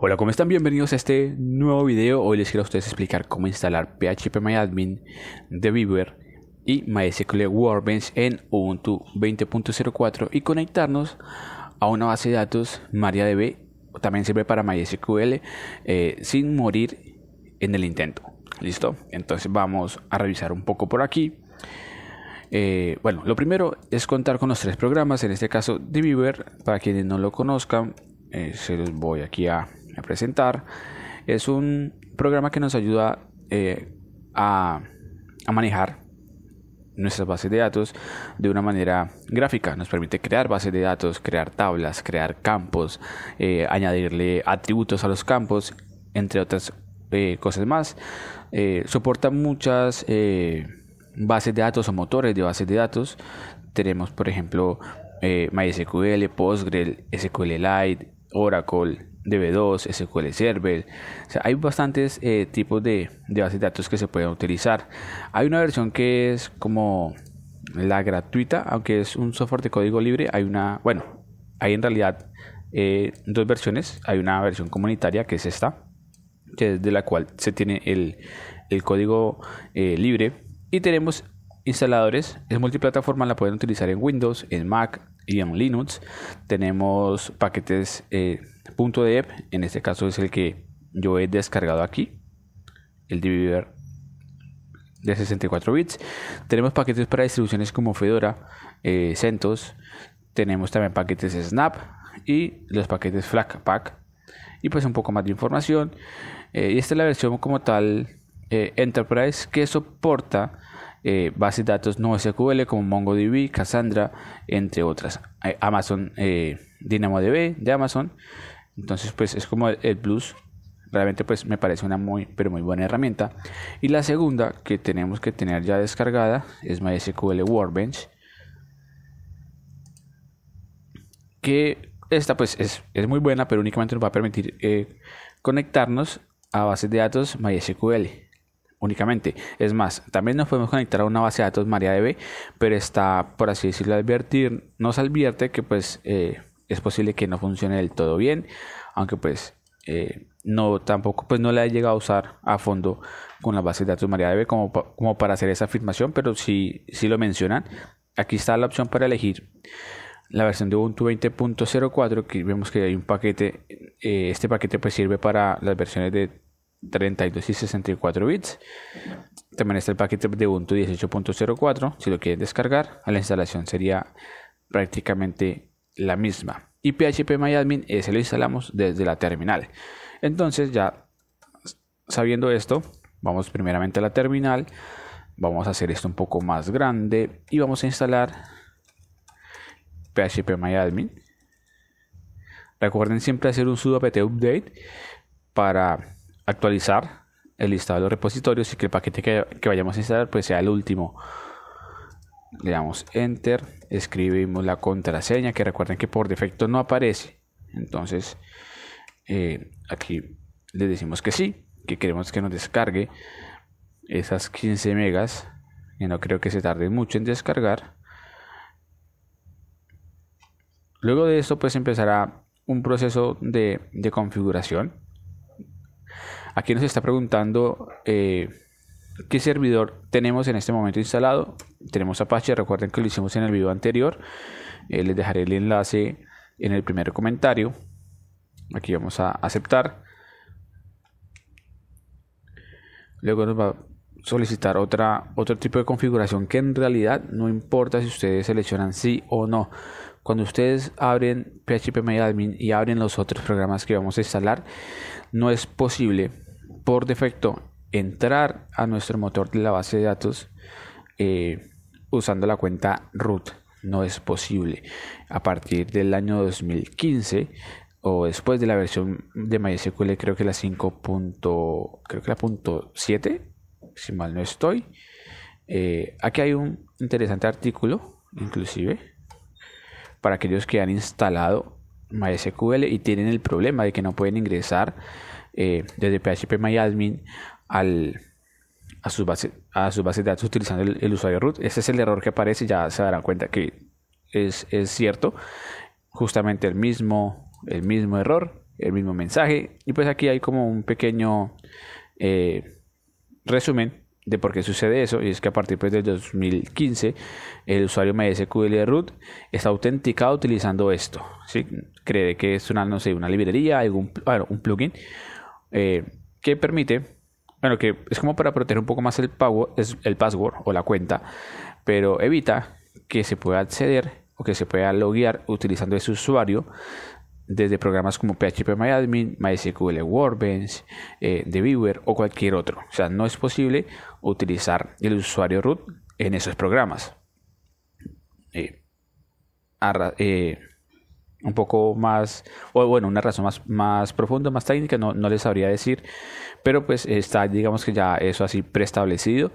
Hola, ¿cómo están? Bienvenidos a este nuevo video. Hoy les quiero a ustedes explicar cómo instalar phpMyAdmin de Beaver y MySQL Workbench en Ubuntu 20.04 y conectarnos a una base de datos MariaDB, también sirve para MySQL, eh, sin morir en el intento. ¿Listo? Entonces vamos a revisar un poco por aquí. Eh, bueno, lo primero es contar con los tres programas, en este caso de para quienes no lo conozcan, eh, se los voy aquí a presentar, es un programa que nos ayuda eh, a, manejar nuestras bases de datos de una manera gráfica. Nos permite crear bases de datos, crear tablas, crear campos, eh, añadirle atributos a los campos, entre otras eh, cosas más. soporta muchas bases de datos o motores de bases de datos. Tenemos, por ejemplo, MySQL, PostgreSQL SQLite, Oracle, DB2, SQL Server. hay bastantes eh, tipos de, de bases de datos que se pueden utilizar. Hay una versión que es como la gratuita, aunque es un software de código libre. Hay una, bueno, hay en realidad eh, dos versiones. Hay una versión comunitaria que es esta, que es de la cual se tiene el, código eh, libre. Y tenemos instaladores, es multiplataforma, la pueden utilizar en Windows, en Mac y en Linux. Tenemos paquetes punto de e en este caso es el que yo he descargado aquí, el divider de 64 bits. Tenemos paquetes para distribuciones como Fedora, eh, CentOS, tenemos también paquetes Snap y los paquetes pack y pues un poco más de información. Eh, y esta es la versión como tal eh, Enterprise que soporta bases de datos no SQL como MongoDB, Cassandra, entre otras. Amazon, DynamoDB de Amazon entonces, pues es como el blues. Realmente pues me parece una muy, pero muy buena herramienta. Y la segunda que tenemos que tener ya descargada es MySQL Workbench. Que esta pues es, muy buena, pero únicamente nos va a permitir eh, conectarnos a bases de datos MySQL únicamente. Es más, también nos podemos conectar a una base de datos MariaDB, pero está, por así decirlo, advertir, nos advierte que pues eh, es posible que no funcione del todo bien, aunque pues eh, no tampoco pues no la he llegado a usar a fondo con la base de datos MariaDB como, como para hacer esa afirmación, pero si sí, lo mencionan. Aquí está la opción para elegir la versión de Ubuntu 20.04 que vemos que hay un paquete eh, este paquete pues sirve para las versiones de 32 y 64 bits también está el paquete de Ubuntu 18.04 si lo quieren descargar a la instalación sería prácticamente la misma. Y PHP MyAdmin se lo instalamos desde la terminal. Entonces ya sabiendo esto, vamos primeramente a la terminal. Vamos a hacer esto un poco más grande y vamos a instalar PHP Recuerden siempre hacer un sudo apt update para actualizar el listado de los repositorios y que el paquete que, que vayamos a instalar pues sea el último le damos enter, escribimos la contraseña que recuerden que por defecto no aparece. Entonces eh, aquí le decimos que sí, que queremos que nos descargue esas 15 megas, Y no creo que se tarde mucho en descargar. Luego de esto pues empezará un proceso de, configuración. Aquí nos está preguntando eh, qué servidor tenemos en este momento instalado. Tenemos Apache, recuerden que lo hicimos en el video anterior. Eh, les dejaré el enlace en el primer comentario. Aquí vamos a aceptar. Luego nos va a solicitar otra, otro tipo de configuración que en realidad no importa si ustedes seleccionan sí o no. Cuando ustedes abren PHP Admin y abren los otros programas que vamos a instalar, no es posible por defecto entrar a nuestro motor de la base de datos eh, usando la cuenta root. No es posible. A partir del año 2015 o después de la versión de MySQL, creo que la 5. creo que la 7, si mal no estoy. Eh, aquí hay un interesante artículo, inclusive, para aquellos que han instalado MySQL y tienen el problema de que no pueden ingresar eh, desde PHP MyAdmin a, sus base a sus de datos utilizando el, usuario root. Ese es el error que aparece, ya se darán cuenta que es, cierto. Justamente el mismo, el mismo error, el mismo mensaje. Y pues aquí hay como un pequeño eh, resumen de por qué sucede eso, y es que a partir pues, del 2015 el usuario MySQL root está autenticado utilizando esto. ¿sí? Cree que es una, no sé, una librería, algún, un plugin eh, que permite bueno, que es como para proteger un poco más el, es el password o la cuenta, pero evita que se pueda acceder o que se pueda loguear utilizando ese usuario desde programas como phpMyAdmin, MySQL Workbench, eh, TheViewer o cualquier otro. O sea, no es posible utilizar el usuario root en esos programas. Eh, eh, un poco más, o bueno, una razón más, más profunda, más técnica, no, no les sabría decir, pero pues está, digamos que ya eso así preestablecido.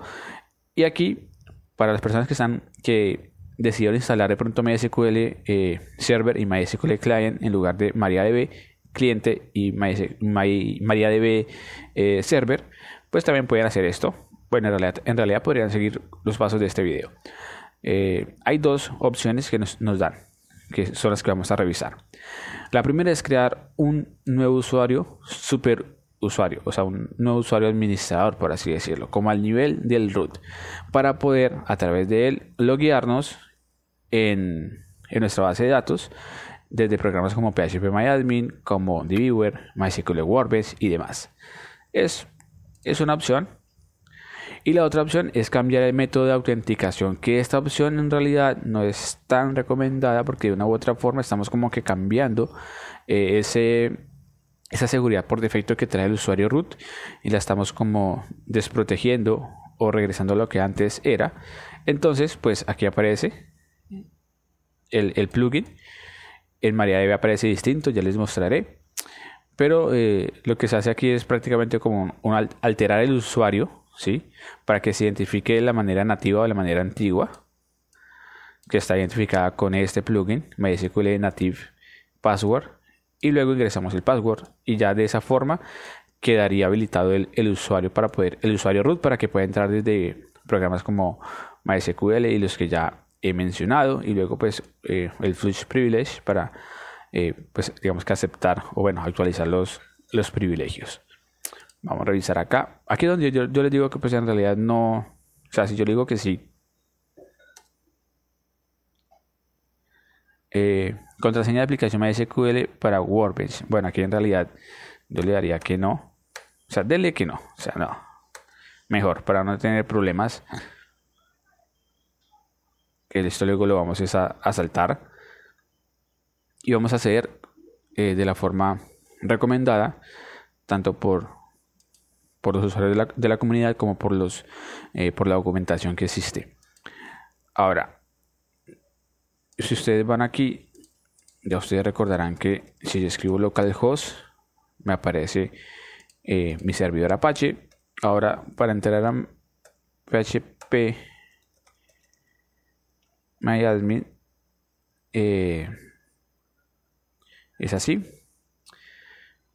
Y aquí, para las personas que están, que decidieron instalar de pronto MySQL eh, Server y MySQL Client en lugar de MariaDB Cliente y MariaDB eh, Server, pues también pueden hacer esto. Bueno, en realidad, en realidad podrían seguir los pasos de este video. Eh, hay dos opciones que nos dan que son las que vamos a revisar. La primera es crear un nuevo usuario, super usuario, o sea, un nuevo usuario administrador, por así decirlo, como al nivel del root, para poder a través de él loguearnos en, en nuestra base de datos desde programas como PHP MyAdmin, como DBWare, MySQL Workbench y demás. Es, es una opción y la otra opción es cambiar el método de autenticación, que esta opción en realidad no es tan recomendada porque de una u otra forma estamos como que cambiando eh, ese, esa seguridad por defecto que trae el usuario root y la estamos como desprotegiendo o regresando a lo que antes era. Entonces, pues aquí aparece el, plugin. En MariaDB aparece distinto, ya les mostraré. Pero eh, lo que se hace aquí es prácticamente como alterar el usuario ¿sí? Para que se identifique de la manera nativa o la manera antigua, que está identificada con este plugin, MySQL Native Password, y luego ingresamos el password y ya de esa forma quedaría habilitado el, usuario para poder, el usuario root para que pueda entrar desde programas como MySQL y los que ya he mencionado, y luego pues eh, el flush privilege para eh, pues digamos que aceptar o bueno actualizar los, los privilegios. Vamos a revisar acá. Aquí donde yo, les digo que pues en realidad no... O sea, si yo le digo que sí. Eh, contraseña de aplicación MySQL para WordPress Bueno, aquí en realidad yo le daría que no. O sea, dele que no. O sea, no. Mejor, para no tener problemas. que Esto luego lo vamos a, a saltar. Y vamos a hacer eh, de la forma recomendada, tanto por por los usuarios de la, comunidad como por, los, eh, por la documentación que existe. Ahora, si ustedes van aquí, ya ustedes recordarán que si yo escribo localhost, me aparece eh, mi servidor Apache. Ahora, para entrar a PHP MyAdmin, eh, es así.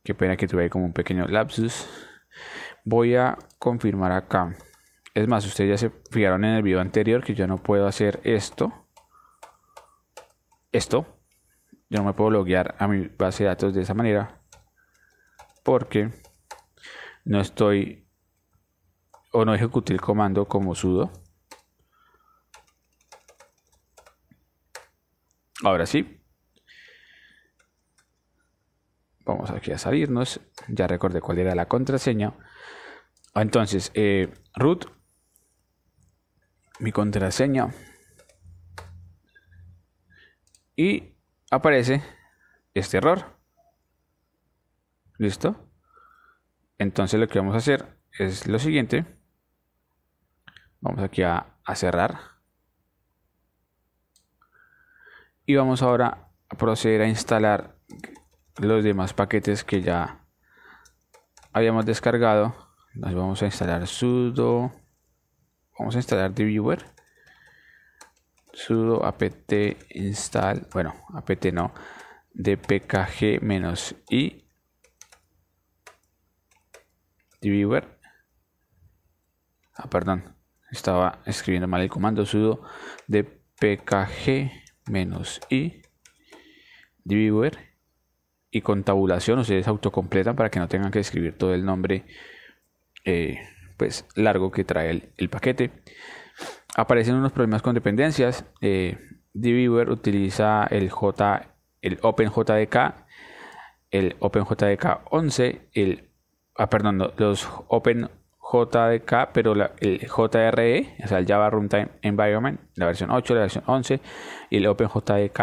Qué pena que tuve ahí como un pequeño lapsus voy a confirmar acá es más ustedes ya se fijaron en el video anterior que yo no puedo hacer esto esto yo no me puedo loguear a mi base de datos de esa manera porque no estoy o no ejecuté el comando como sudo ahora sí vamos aquí a salirnos ya recordé cuál era la contraseña Ah, entonces, eh, root, mi contraseña. Y aparece este error. ¿Listo? Entonces lo que vamos a hacer es lo siguiente. Vamos aquí a, a cerrar. Y vamos ahora a proceder a instalar los demás paquetes que ya habíamos descargado nos vamos a instalar sudo vamos a instalar debugger sudo apt install bueno apt no dpkg i menos ah perdón estaba escribiendo mal el comando sudo dpkg i dviewer. y con tabulación ustedes autocompletan para que no tengan que escribir todo el nombre eh, pues, largo que trae el, paquete. Aparecen unos problemas con dependencias. Eh, utiliza el, J, el OpenJDK, el OpenJDK 11, el, ah, perdón, los OpenJDK, pero el JRE, o sea, el Java Runtime Environment, la versión 8, la versión 11, y el OpenJDK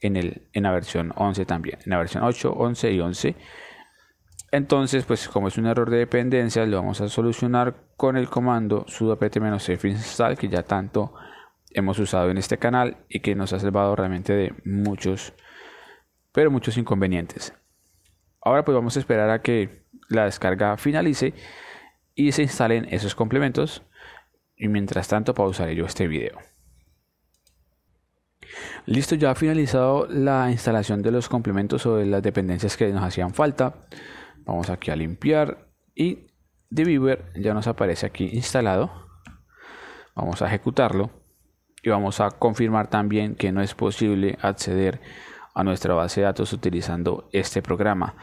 en, el, en la versión 11 también, en la versión 8, 11 y 11. Entonces, pues como es un error de dependencia, lo vamos a solucionar con el comando sudo apt-f install que ya tanto hemos usado en este canal y que nos ha salvado realmente de muchos, pero muchos inconvenientes. Ahora pues vamos a esperar a que la descarga finalice y se instalen esos complementos y mientras tanto pausaré yo este video. Listo, ya ha finalizado la instalación de los complementos o de las dependencias que nos hacían falta vamos aquí a limpiar y viewer ya nos aparece aquí instalado vamos a ejecutarlo y vamos a confirmar también que no es posible acceder a nuestra base de datos utilizando este programa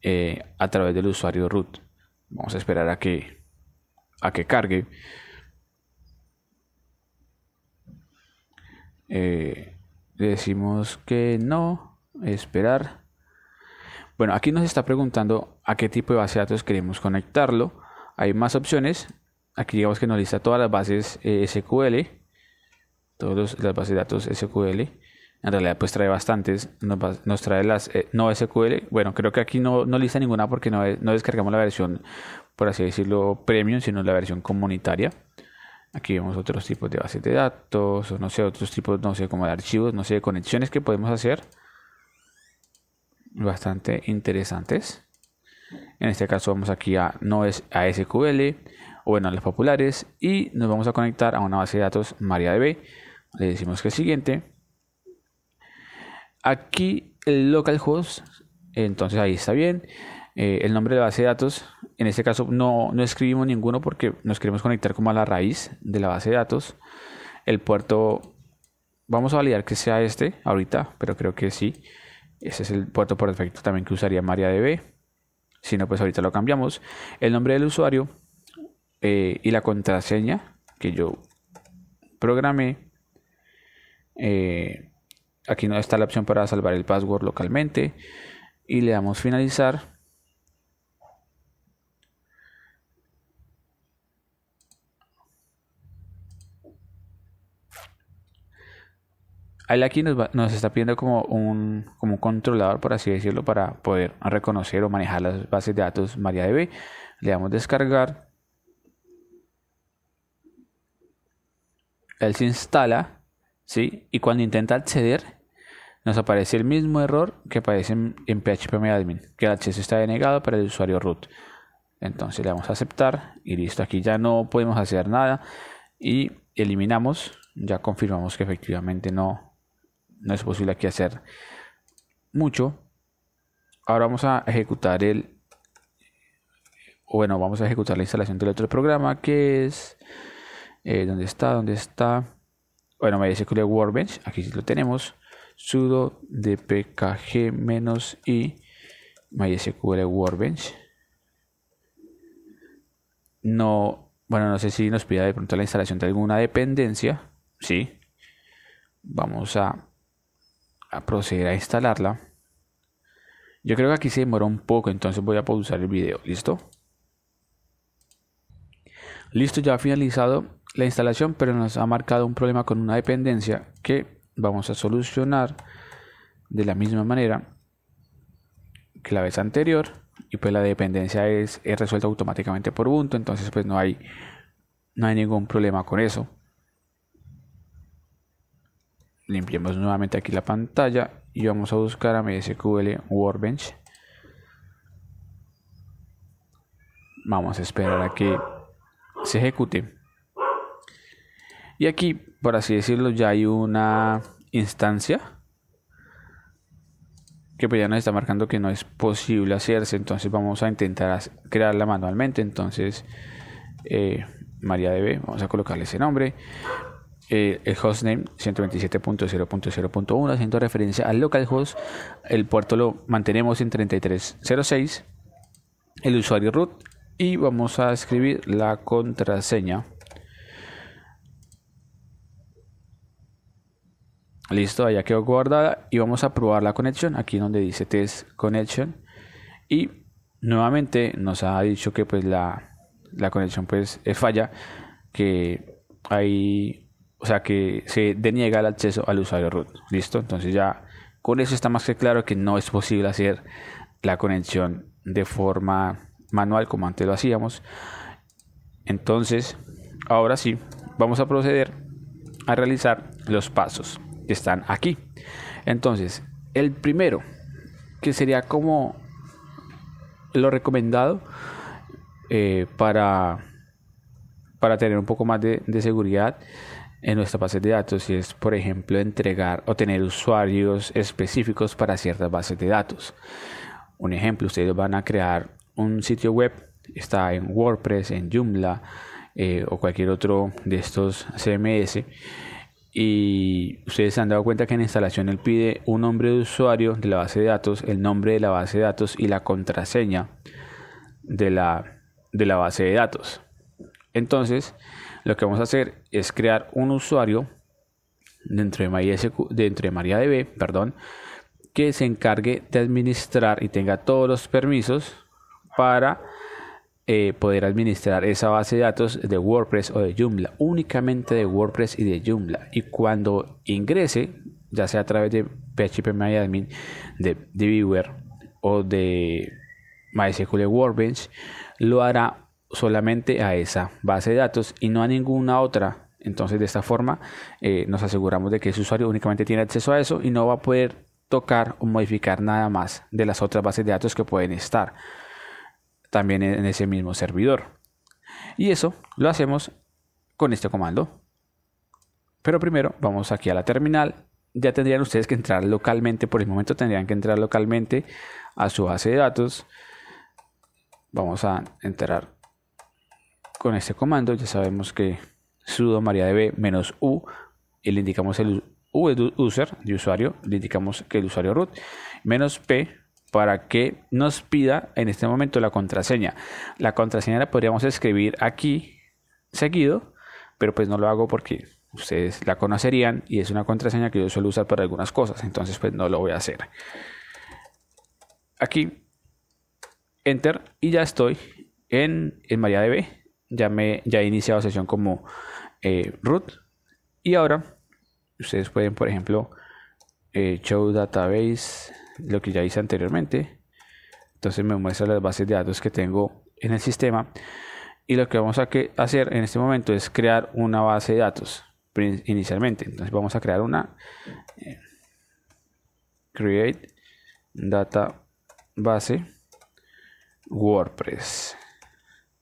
eh, a través del usuario root vamos a esperar a que a que cargue eh, decimos que no esperar bueno, aquí nos está preguntando a qué tipo de base de datos queremos conectarlo. Hay más opciones. Aquí digamos que nos lista todas las bases eh, SQL, todas las bases de datos SQL. En realidad pues trae bastantes, nos, trae las eh, no SQL. Bueno, creo que aquí no, no lista ninguna porque no, no descargamos la versión, por así decirlo, premium, sino la versión comunitaria. Aquí vemos otros tipos de bases de datos, o no sé, otros tipos, no sé, como de archivos, no sé, de conexiones que podemos hacer bastante interesantes. En este caso vamos aquí a no es a SQL, o bueno, a las populares, y nos vamos a conectar a una base de datos MariaDB. Le decimos que siguiente. Aquí el localhost, entonces ahí está bien. Eh, el nombre de base de datos, en este caso no, no escribimos ninguno porque nos queremos conectar como a la raíz de la base de datos. El puerto, vamos a validar que sea este ahorita, pero creo que sí. Ese es el puerto por defecto también que usaría MariaDB. Si no, pues ahorita lo cambiamos. El nombre del usuario eh, y la contraseña que yo programé. Eh, aquí no está la opción para salvar el password localmente. Y le damos finalizar. él aquí nos, está pidiendo como un, controlador, por así decirlo, para poder reconocer o manejar las bases de datos MariaDB. Le damos descargar. Él se instala, ¿sí? Y cuando intenta acceder, nos aparece el mismo error que aparece en, en PHPMyAdmin, que el acceso está denegado para el usuario root. Entonces le damos a aceptar y listo, aquí ya no podemos hacer nada y eliminamos, ya confirmamos que efectivamente no, no es posible aquí hacer mucho. Ahora vamos a ejecutar el... Bueno, vamos a ejecutar la instalación del otro programa que es... Eh, ¿Dónde está? ¿Dónde está? Bueno, mysql Workbench. Aquí sí lo tenemos. sudo dpkg-i MySQL Workbench. No, bueno, no sé si nos pida de pronto la instalación de alguna dependencia. Sí. Vamos a a proceder a instalarla. Yo creo que aquí se demoró un poco, entonces voy a pausar el video. ¿Listo? Listo, ya ha finalizado la instalación, pero nos ha marcado un problema con una dependencia que vamos a solucionar de la misma manera que la vez anterior. Y pues la dependencia es, es resuelta automáticamente por Ubuntu, entonces pues no hay, no hay ningún problema con eso limpiemos nuevamente aquí la pantalla y vamos a buscar a MySQL Workbench vamos a esperar a que se ejecute y aquí por así decirlo ya hay una instancia que pues ya nos está marcando que no es posible hacerse entonces vamos a intentar crearla manualmente entonces eh, MariaDB vamos a colocarle ese nombre eh, el hostname 127.0.0.1 haciendo referencia al localhost. El puerto lo mantenemos en 3306. El usuario root y vamos a escribir la contraseña. Listo, ya quedó guardada y vamos a probar la conexión. Aquí donde dice test connection. Y nuevamente nos ha dicho que pues la, la conexión pues eh, falla. Que hay o sea que se deniega el acceso al usuario root. ¿Listo? Entonces ya con eso está más que claro que no es posible hacer la conexión de forma manual como antes lo hacíamos. Entonces, ahora sí, vamos a proceder a realizar los pasos que están aquí. Entonces, el primero, que sería como lo recomendado eh, para, para tener un poco más de seguridad, en nuestra base de datos y es, por ejemplo, entregar o tener usuarios específicos para ciertas bases de datos. Un ejemplo, ustedes van a crear un sitio web, está en WordPress, en Joomla eh, o cualquier otro de estos CMS. Y ustedes se han dado cuenta que en instalación él pide un nombre de usuario de la base de datos, el nombre de la base de datos y la contraseña de la, de la base de datos. Entonces, lo que vamos a hacer es crear un usuario dentro de MariaDB, dentro de MariaDB perdón, que se encargue de administrar y tenga todos los permisos para eh, poder administrar esa base de datos de WordPress o de Joomla, únicamente de WordPress y de Joomla. Y cuando ingrese, ya sea a través de PHP de, de Viewer o de MySQL Workbench, lo hará solamente a esa base de datos y no a ninguna otra. Entonces de esta forma eh, nos aseguramos de que ese usuario únicamente tiene acceso a eso y no va a poder tocar o modificar nada más de las otras bases de datos que pueden estar también en ese mismo servidor. Y eso lo hacemos con este comando. Pero primero vamos aquí a la terminal. Ya tendrían ustedes que entrar localmente, por el momento tendrían que entrar localmente a su base de datos. Vamos a entrar con este comando ya sabemos que sudo mariadb menos u y le indicamos el u de user de usuario le indicamos que el usuario root menos p para que nos pida en este momento la contraseña la contraseña la podríamos escribir aquí seguido pero pues no lo hago porque ustedes la conocerían y es una contraseña que yo suelo usar para algunas cosas entonces pues no lo voy a hacer aquí enter y ya estoy en, en MariaDB ya, me, ya he iniciado sesión como eh, root. Y ahora ustedes pueden, por ejemplo, eh, show database, lo que ya hice anteriormente. Entonces me muestra las bases de datos que tengo en el sistema. Y lo que vamos a hacer en este momento es crear una base de datos inicialmente. Entonces vamos a crear una eh, create database WordPress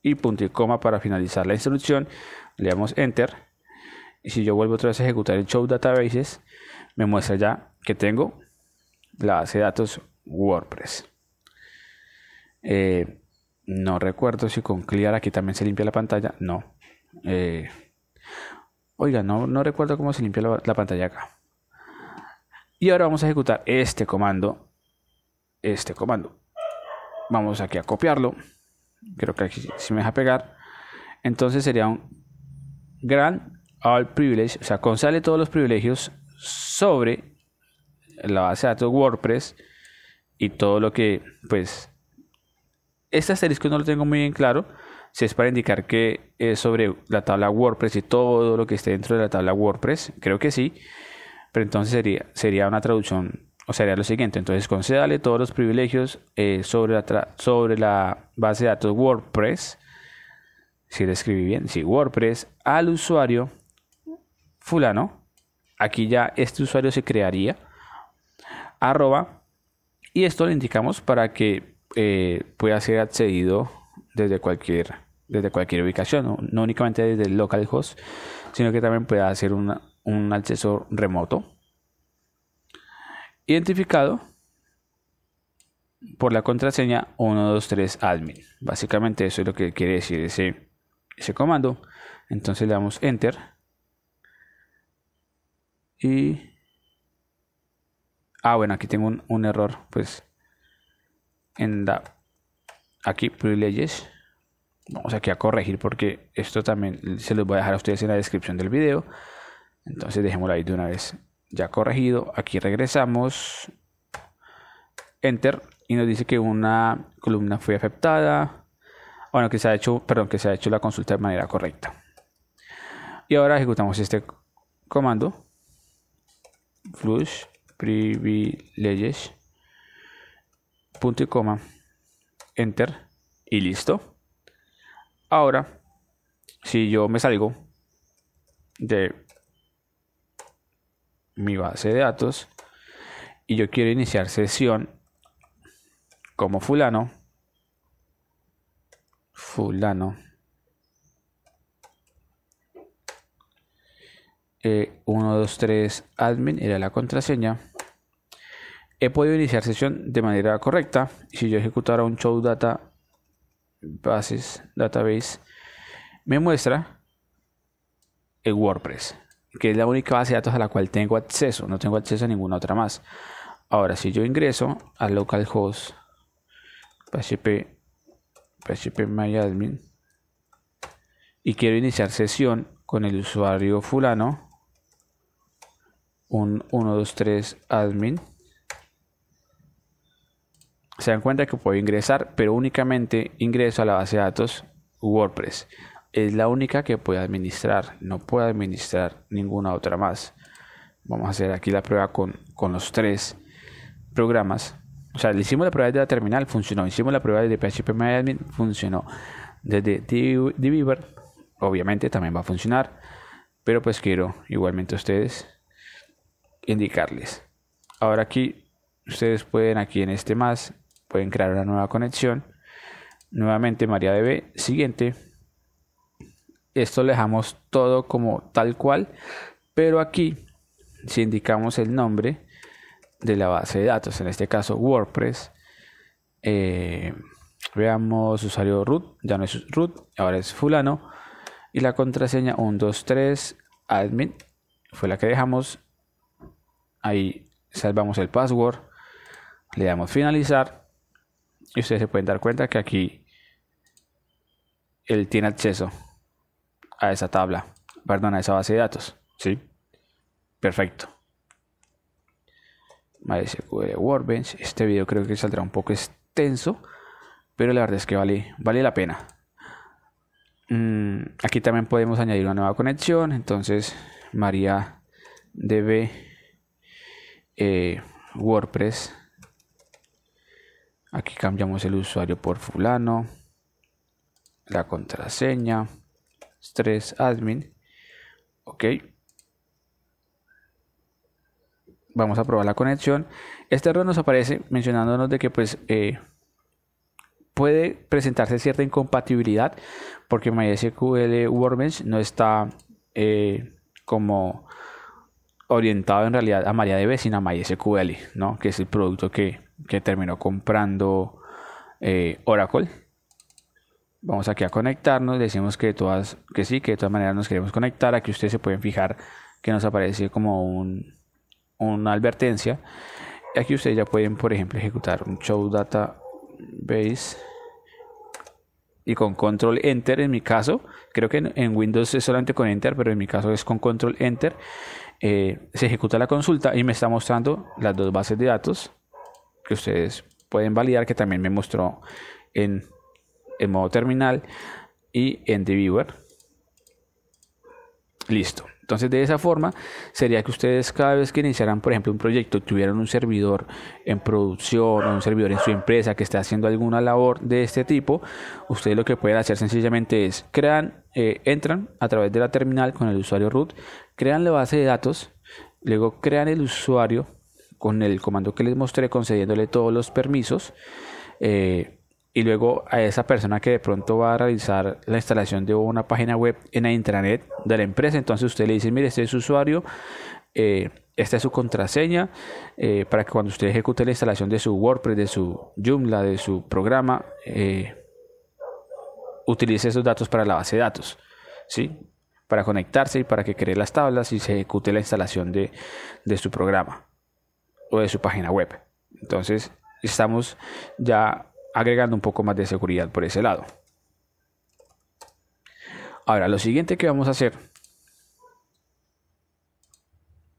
y punto y coma para finalizar la instrucción. Le damos enter. Y si yo vuelvo otra vez a ejecutar el show databases, me muestra ya que tengo la base de datos WordPress. Eh, no recuerdo si con clear aquí también se limpia la pantalla. No. Eh, oiga, no, no, recuerdo cómo se limpia la pantalla acá. Y ahora vamos a ejecutar este comando. Este comando. Vamos aquí a copiarlo creo que aquí si me deja pegar, entonces sería un gran all privilege, o sea, con todos los privilegios sobre la base de datos WordPress y todo lo que, pues, este asterisco no lo tengo muy bien claro, si es para indicar que es sobre la tabla WordPress y todo lo que esté dentro de la tabla WordPress, creo que sí, pero entonces sería, sería una traducción o sea, lo siguiente. Entonces, concédale todos los privilegios eh, sobre, la sobre la base de datos WordPress, si le escribí bien, si WordPress, al usuario fulano. Aquí ya este usuario se crearía. Arroba. Y esto le indicamos para que eh, pueda ser accedido desde cualquier, desde cualquier ubicación. No, únicamente desde el localhost, sino que también pueda hacer un acceso remoto identificado por la contraseña 123 admin. Básicamente eso es lo que quiere decir ese, ese comando. Entonces le damos enter. Y... Ah, bueno, aquí tengo un, error, pues, en la... Aquí, privileges. Vamos aquí a corregir porque esto también se los voy a dejar a ustedes en la descripción del video. Entonces dejémoslo ahí de una vez ya corregido, aquí regresamos, enter, y nos dice que una columna fue afectada, bueno, que se ha hecho, perdón, que se ha hecho la consulta de manera correcta. Y ahora ejecutamos este comando, flush privileges, punto y coma, enter, y listo. Ahora, si yo me salgo de mi base de datos y yo quiero iniciar sesión como fulano. Fulano. 123 eh, admin era la contraseña. He podido iniciar sesión de manera correcta. Si yo ejecutara un show data bases database, me muestra el WordPress que es la única base de datos a la cual tengo acceso, no tengo acceso a ninguna otra más. Ahora, si yo ingreso a localhost php, php myadmin y quiero iniciar sesión con el usuario fulano, un 123 admin, se dan cuenta que puedo ingresar, pero únicamente ingreso a la base de datos WordPress es la única que puede administrar, no puede administrar ninguna otra más. Vamos a hacer aquí la prueba con, los tres programas. O sea, le hicimos la prueba desde la terminal, funcionó. Hicimos la prueba desde Admin, funcionó. Desde Diviver, obviamente también va a funcionar. Pero pues quiero igualmente a ustedes indicarles. Ahora aquí, ustedes pueden aquí en este más, pueden crear una nueva conexión. Nuevamente MariaDB, siguiente, esto lo dejamos todo como tal cual, pero aquí si indicamos el nombre de la base de datos, en este caso WordPress, eh, veamos usuario root, ya no es root, ahora es fulano, y la contraseña 123 admin fue la que dejamos, ahí salvamos el password, le damos finalizar y ustedes se pueden dar cuenta que aquí él tiene acceso a esa tabla, perdón, a esa base de datos. ¿Sí? Perfecto. MySQL Workbench. Este video creo que saldrá un poco extenso, pero la verdad es que vale, vale la pena. Mm, aquí también podemos añadir una nueva conexión. Entonces, María DB eh, WordPress. Aquí cambiamos el usuario por fulano. La contraseña. 3 admin. Ok. Vamos a probar la conexión. Este error nos aparece mencionándonos de que pues eh, puede presentarse cierta incompatibilidad porque MySQL Workbench no está eh, como orientado en realidad a MariaDB sino a MySQL, ¿no? que es el producto que, que terminó comprando eh, Oracle vamos aquí a conectarnos, decimos que todas, que sí, que de todas maneras nos queremos conectar, aquí ustedes se pueden fijar que nos aparece como un, una advertencia, aquí ustedes ya pueden, por ejemplo, ejecutar un show data database y con control enter en mi caso, creo que en, Windows es solamente con enter, pero en mi caso es con control enter, eh, se ejecuta la consulta y me está mostrando las dos bases de datos que ustedes pueden validar que también me mostró en en modo terminal y en the viewer. Listo. Entonces de esa forma sería que ustedes cada vez que iniciaran, por ejemplo, un proyecto, tuvieran un servidor en producción o un servidor en su empresa que está haciendo alguna labor de este tipo, ustedes lo que pueden hacer sencillamente es crean, eh, entran a través de la terminal con el usuario root, crean la base de datos, luego crean el usuario con el comando que les mostré concediéndole todos los permisos. Eh, y luego a esa persona que de pronto va a realizar la instalación de una página web en la intranet de la empresa. Entonces usted le dice, mire, este es su usuario, eh, esta es su contraseña, eh, para que cuando usted ejecute la instalación de su WordPress, de su Joomla, de su programa, eh, utilice esos datos para la base de datos, ¿sí? Para conectarse y para que cree las tablas y se ejecute la instalación de, de su programa o de su página web. Entonces, estamos ya agregando un poco más de seguridad por ese lado. Ahora, lo siguiente que vamos a hacer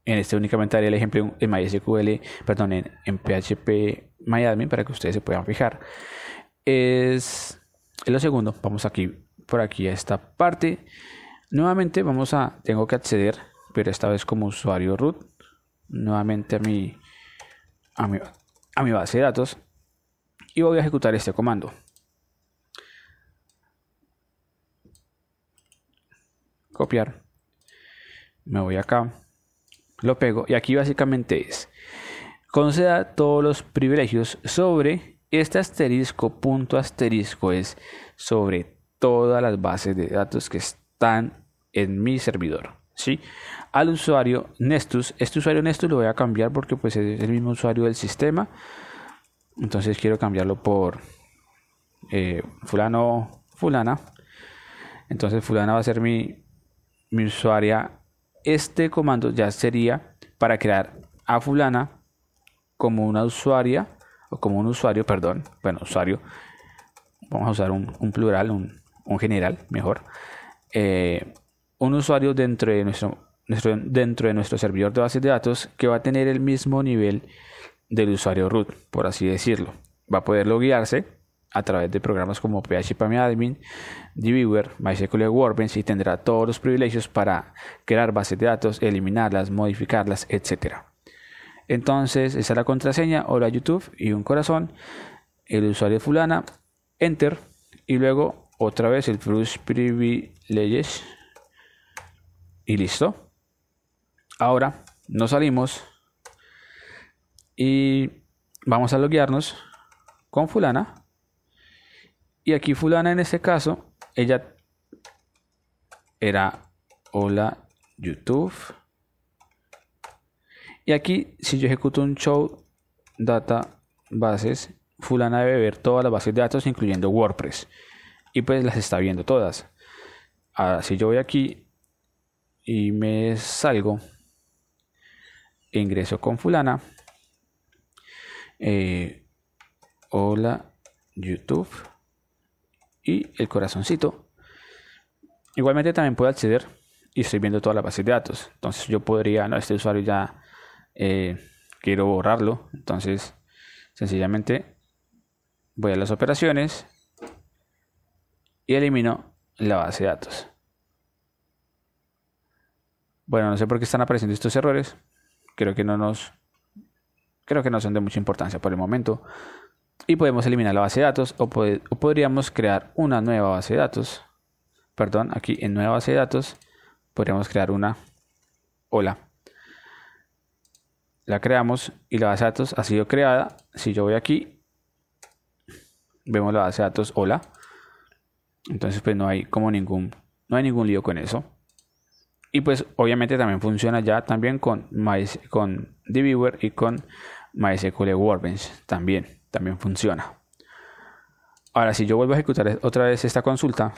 en este únicamente haré el ejemplo en MySQL, perdón, en, PHP MyAdmin para que ustedes se puedan fijar. Es, lo segundo, vamos aquí por aquí a esta parte. Nuevamente vamos a tengo que acceder, pero esta vez como usuario root, nuevamente a mi a mi, a mi base de datos voy a ejecutar este comando. Copiar. Me voy acá. Lo pego. Y aquí básicamente es. Conceda todos los privilegios sobre este asterisco. Punto asterisco es sobre todas las bases de datos que están en mi servidor. ¿sí? Al usuario Nestus. Este usuario Nestus lo voy a cambiar porque pues es el mismo usuario del sistema. Entonces quiero cambiarlo por eh, fulano, fulana. Entonces fulana va a ser mi, mi usuaria. Este comando ya sería para crear a fulana como una usuaria o como un usuario, perdón, bueno, usuario. Vamos a usar un, un plural, un, un, general, mejor. Eh, un usuario dentro de nuestro, nuestro, dentro de nuestro servidor de bases de datos que va a tener el mismo nivel del usuario root, por así decirlo. Va a poder loguearse a través de programas como phpMyAdmin DBWare, MySQL Workbench y tendrá todos los privilegios para crear bases de datos, eliminarlas, modificarlas, etc. Entonces, esa es la contraseña, hola YouTube y un corazón, el usuario fulana, enter y luego otra vez el plus privileges y listo. Ahora nos salimos y vamos a loguearnos con fulana. Y aquí fulana en este caso, ella era hola YouTube. Y aquí si yo ejecuto un show data bases, fulana debe ver todas las bases de datos incluyendo WordPress. Y pues las está viendo todas. Ahora si yo voy aquí y me salgo, e ingreso con fulana. Eh, hola YouTube y el corazoncito. Igualmente también puedo acceder y estoy viendo toda la base de datos. Entonces yo podría, no, este usuario ya eh, quiero borrarlo. Entonces sencillamente voy a las operaciones y elimino la base de datos. Bueno, no sé por qué están apareciendo estos errores. Creo que no nos creo que no son de mucha importancia por el momento. Y podemos eliminar la base de datos o, podríamos crear una nueva base de datos. Perdón, aquí en nueva base de datos podríamos crear una hola. La creamos y la base de datos ha sido creada. Si yo voy aquí, vemos la base de datos hola. Entonces pues no hay como ningún, no hay ningún lío con eso. Y pues obviamente también funciona ya también con, con DBWare y con MySQL Workbench también, también funciona. Ahora, si yo vuelvo a ejecutar e, otra vez esta consulta,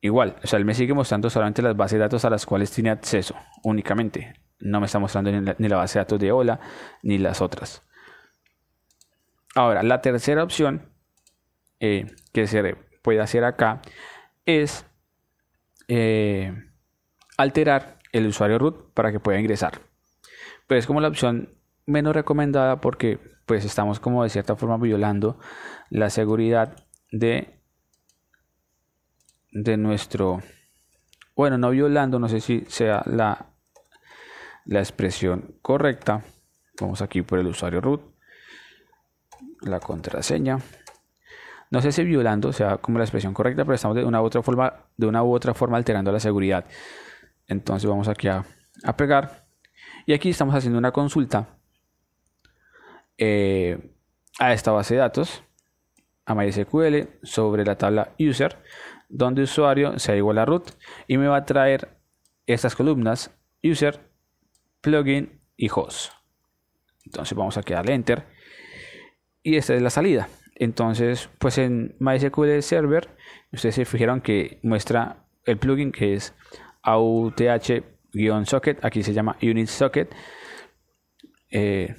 igual, o sea, él me sigue mostrando solamente las bases de datos a las cuales tiene acceso únicamente. No me está mostrando ni la, base de datos de Ola ni las otras. Ahora, la tercera opción eh, que se puede hacer acá es eh, alterar el usuario root para que pueda ingresar pero es como la opción menos recomendada porque pues estamos como de cierta forma violando la seguridad de de nuestro bueno no violando no sé si sea la la expresión correcta vamos aquí por el usuario root la contraseña no sé si violando sea como la expresión correcta pero estamos de una u otra forma de una u otra forma alterando la seguridad entonces vamos aquí a, a pegar y aquí estamos haciendo una consulta eh, a esta base de datos, a MySQL, sobre la tabla user, donde usuario sea igual a root, y me va a traer estas columnas user, plugin y host. Entonces vamos a darle enter. Y esta es la salida. Entonces, pues en MySQL Server, ustedes se fijaron que muestra el plugin que es AUTH guión socket, aquí se llama unit socket. Eh,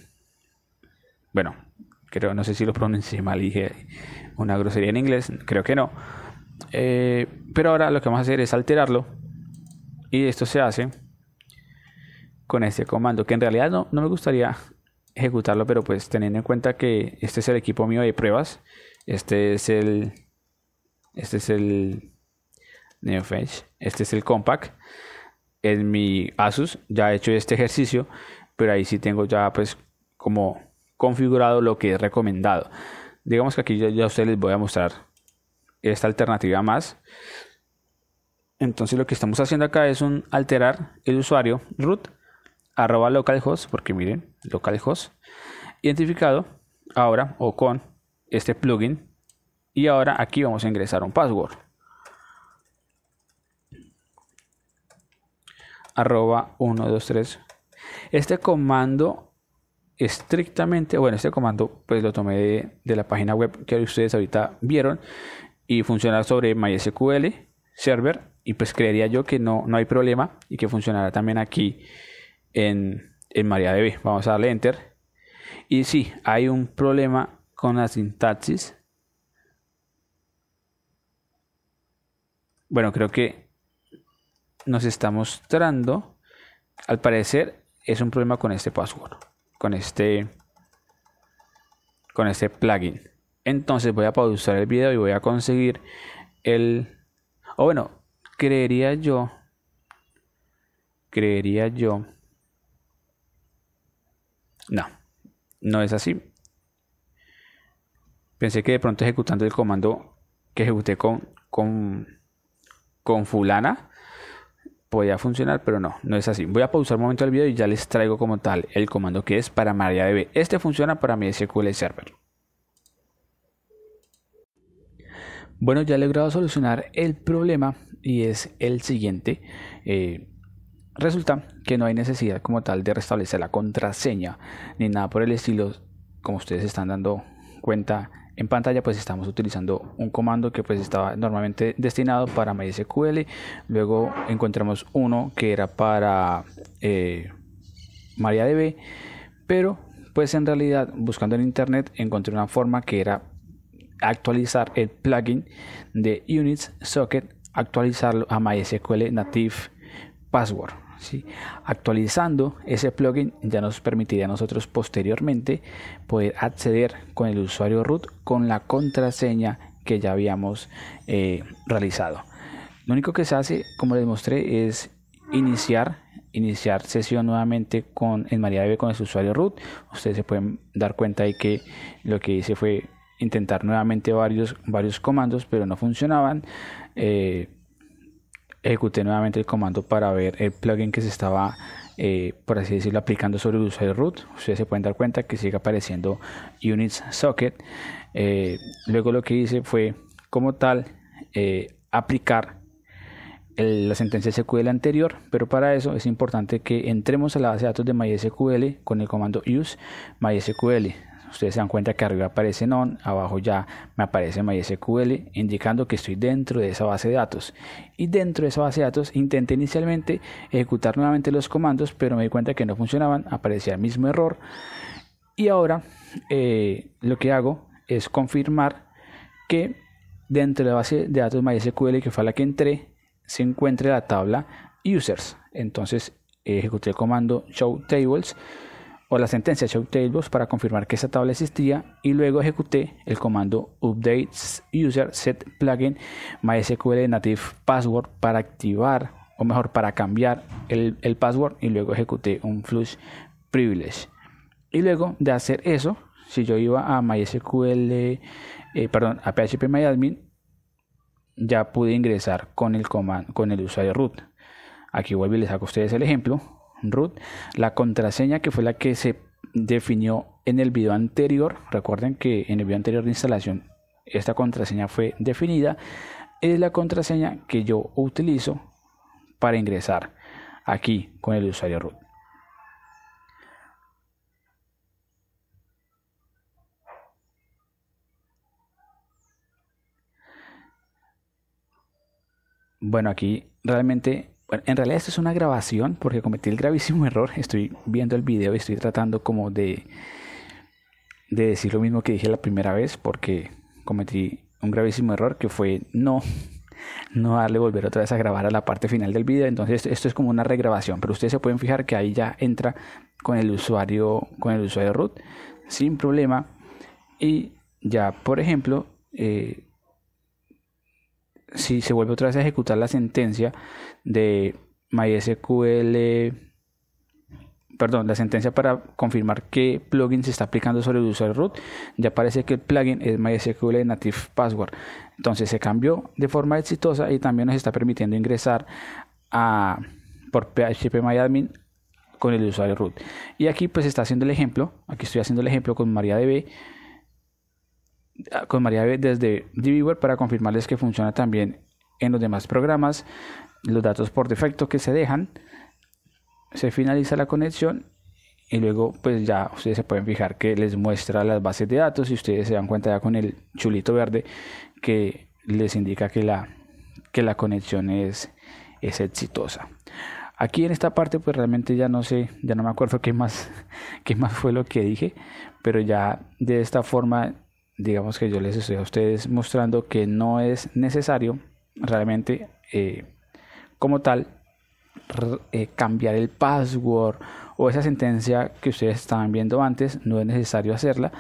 bueno, creo, no sé si lo pronuncié mal, dije una grosería en inglés, creo que no. Eh, pero ahora lo que vamos a hacer es alterarlo y esto se hace con este comando, que en realidad no, no me gustaría ejecutarlo, pero pues teniendo en cuenta que este es el equipo mío de pruebas, este es el, este es el NeoFetch, este es el Compact en mi Asus ya he hecho este ejercicio, pero ahí sí tengo ya pues como configurado lo que es recomendado. Digamos que aquí ya, ustedes les voy a mostrar esta alternativa más. Entonces lo que estamos haciendo acá es un alterar el usuario root arroba localhost, porque miren, localhost, identificado ahora o con este plugin. Y ahora aquí vamos a ingresar un password. arroba 123. Este comando estrictamente, bueno, este comando pues lo tomé de, la página web que ustedes ahorita vieron y funciona sobre MySQL server y pues creería yo que no, no hay problema y que funcionará también aquí en, en MariaDB. Vamos a darle enter. Y si hay un problema con la sintaxis. Bueno, creo que nos está mostrando, al parecer, es un problema con este password, con este, con este plugin. Entonces voy a pausar el video y voy a conseguir el, o bueno, creería yo, creería yo, no, no es así. Pensé que de pronto ejecutando el comando que ejecuté con, con, con fulana, podía funcionar, pero no, no es así. Voy a pausar un momento el video y ya les traigo como tal el comando que es para MariaDB. Este funciona para mi SQL Server. Bueno, ya he logrado solucionar el problema y es el siguiente. Eh, resulta que no hay necesidad como tal de restablecer la contraseña ni nada por el estilo, como ustedes están dando cuenta en pantalla pues estamos utilizando un comando que pues estaba normalmente destinado para MySQL luego encontramos uno que era para eh, MariaDB pero pues en realidad buscando en internet encontré una forma que era actualizar el plugin de Units Socket actualizarlo a MySQL Native Password Actualizando ese plugin ya nos permitiría a nosotros posteriormente poder acceder con el usuario root con la contraseña que ya habíamos eh, realizado. Lo único que se hace, como les mostré, es iniciar iniciar sesión nuevamente con en MariaDB con el usuario root. Ustedes se pueden dar cuenta de que lo que hice fue intentar nuevamente varios, varios comandos, pero no funcionaban. Eh, ejecuté nuevamente el comando para ver el plugin que se estaba eh, por así decirlo aplicando sobre el usuario root ustedes se pueden dar cuenta que sigue apareciendo units socket eh, luego lo que hice fue como tal eh, aplicar la sentencia SQL anterior pero para eso es importante que entremos a la base de datos de MySQL con el comando use MySQL Ustedes se dan cuenta que arriba aparece non, abajo ya me aparece MySQL, indicando que estoy dentro de esa base de datos. Y dentro de esa base de datos intenté inicialmente ejecutar nuevamente los comandos, pero me di cuenta que no funcionaban, aparecía el mismo error. Y ahora eh, lo que hago es confirmar que dentro de la base de datos MySQL, que fue la que entré, se encuentre la tabla users. Entonces ejecuté el comando show tables la sentencia show tables para confirmar que esa tabla existía y luego ejecuté el comando update user set plugin mysql native password para activar o mejor para cambiar el, password y luego ejecuté un flush privilege y luego de hacer eso si yo iba a mysql eh, perdón a php myadmin ya pude ingresar con el comando con el usuario root aquí vuelvo y les hago a ustedes el ejemplo root, la contraseña que fue la que se definió en el vídeo anterior. Recuerden que en el vídeo anterior de instalación esta contraseña fue definida. Es la contraseña que yo utilizo para ingresar aquí con el usuario root. Bueno, aquí realmente en realidad esto es una grabación porque cometí el gravísimo error. Estoy viendo el video y estoy tratando como de, de decir lo mismo que dije la primera vez porque cometí un gravísimo error que fue no no darle volver otra vez a grabar a la parte final del video. Entonces esto es como una regrabación, pero ustedes se pueden fijar que ahí ya entra con el usuario con el usuario root sin problema y ya por ejemplo eh, si se vuelve otra vez a ejecutar la sentencia de MySQL, perdón, la sentencia para confirmar qué plugin se está aplicando sobre el usuario root, ya parece que el plugin es MySQL Native Password. Entonces se cambió de forma exitosa y también nos está permitiendo ingresar a, por phpMyAdmin con el usuario root. Y aquí pues está haciendo el ejemplo, aquí estoy haciendo el ejemplo con MariaDB con María desde DBWare para confirmarles que funciona también en los demás programas. Los datos por defecto que se dejan, se finaliza la conexión y luego pues ya ustedes se pueden fijar que les muestra las bases de datos y ustedes se dan cuenta ya con el chulito verde que les indica que la, que la conexión es, es exitosa. Aquí en esta parte pues realmente ya no sé, ya no me acuerdo qué más, qué más fue lo que dije, pero ya de esta forma digamos que yo les estoy a ustedes mostrando que no es necesario realmente eh, como tal eh, cambiar el password o esa sentencia que ustedes estaban viendo antes, no es necesario hacerla.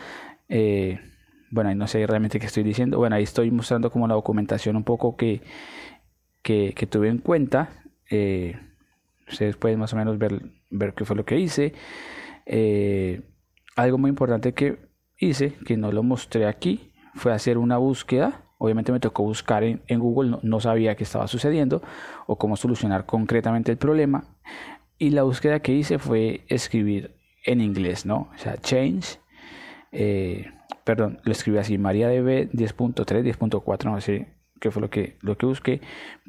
Eh, bueno, ahí no sé realmente qué estoy diciendo. Bueno, ahí estoy mostrando como la documentación un poco que, que, tuve en cuenta. ustedes pueden más o menos ver, ver qué fue lo que hice. algo muy importante que hice, que no lo mostré aquí, fue hacer una búsqueda. Obviamente me tocó buscar en, Google, no, sabía qué estaba sucediendo o cómo solucionar concretamente el problema. Y la búsqueda que hice fue escribir en inglés, ¿no? O sea, change. Eh, perdón, lo escribí así, MariaDB 10.3, 10.4, no sé qué fue lo que, lo que busqué,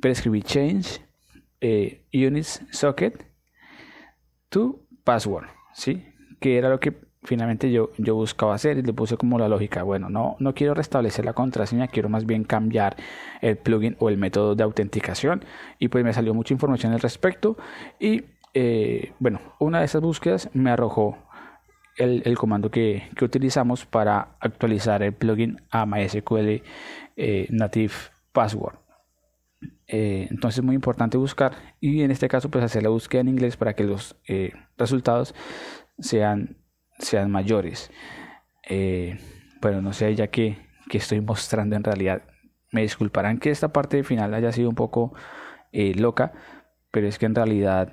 pero escribí change eh, units socket to password, ¿sí? Que era lo que finalmente yo, yo buscaba hacer y le puse como la lógica, bueno, no, no quiero restablecer la contraseña, quiero más bien cambiar el plugin o el método de autenticación y pues me salió mucha información al respecto y eh, bueno, una de esas búsquedas me arrojó el, comando que, utilizamos para actualizar el plugin a MySQL eh, Native Password. Eh, entonces es muy importante buscar y en este caso pues hacer la búsqueda en inglés para que los resultados sean sean mayores. Eh, bueno, no sé ya que, que estoy mostrando en realidad. Me disculparán que esta parte final haya sido un poco eh, loca, pero es que en realidad,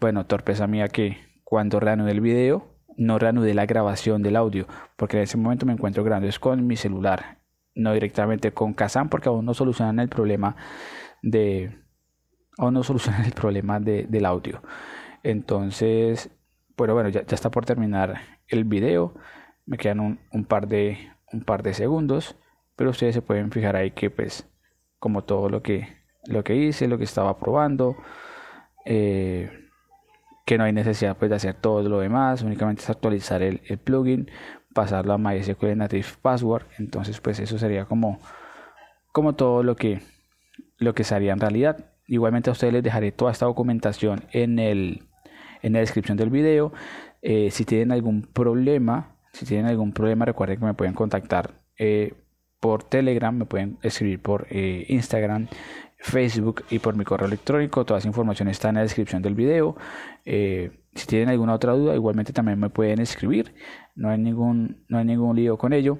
bueno, torpeza mía que cuando reanudé el video, no reanudé la grabación del audio, porque en ese momento me encuentro grabando es con mi celular, no directamente con Kazan, porque aún no solucionan el problema de, aún no solucionan el problema de, del audio. Entonces, pero bueno, ya, está por terminar el video. Me quedan un, par de, un par de segundos. Pero ustedes se pueden fijar ahí que pues como todo lo que, lo que hice, lo que estaba probando. Eh, que no hay necesidad pues, de hacer todo lo demás, únicamente es actualizar el, el, plugin, pasarlo a MySQL Native Password, entonces pues eso sería como, como todo lo que, lo que se en realidad. Igualmente a ustedes les dejaré toda esta documentación en el, en la descripción del video. Eh, si tienen algún problema, si tienen algún problema, recuerden que me pueden contactar eh, por Telegram, me pueden escribir por eh, Instagram, Facebook y por mi correo electrónico. todas esa información está en la descripción del video. si tienen alguna otra duda, igualmente también me pueden escribir. No hay ningún, no hay ningún lío con ello.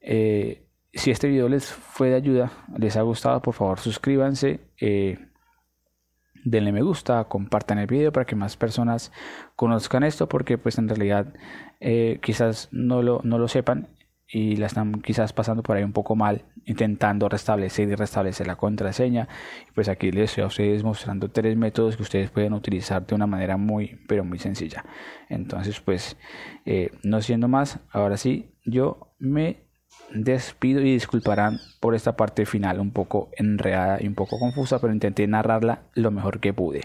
si este video les fue de ayuda, les ha gustado, por favor suscríbanse denle me gusta, compartan el video para que más personas conozcan esto porque pues en realidad eh, quizás no lo, no lo sepan y la están quizás pasando por ahí un poco mal, intentando restablecer y restablecer la contraseña. Pues aquí les estoy a ustedes mostrando tres métodos que ustedes pueden utilizar de una manera muy, pero muy sencilla. Entonces, pues, eh, no siendo más, ahora sí, yo me despido y disculparán por esta parte final un poco enredada y un poco confusa, pero intenté narrarla lo mejor que pude.